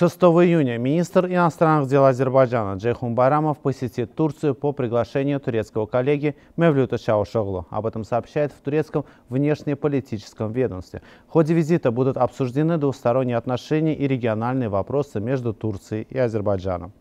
6 июня министр иностранных дел Азербайджана Джейхун Байрамов посетит Турцию по приглашению турецкого коллеги Мевлюта Чаушоглу. Об этом сообщает в турецком внешнеполитическом ведомстве. В ходе визита будут обсуждены двусторонние отношения и региональные вопросы между Турцией и Азербайджаном.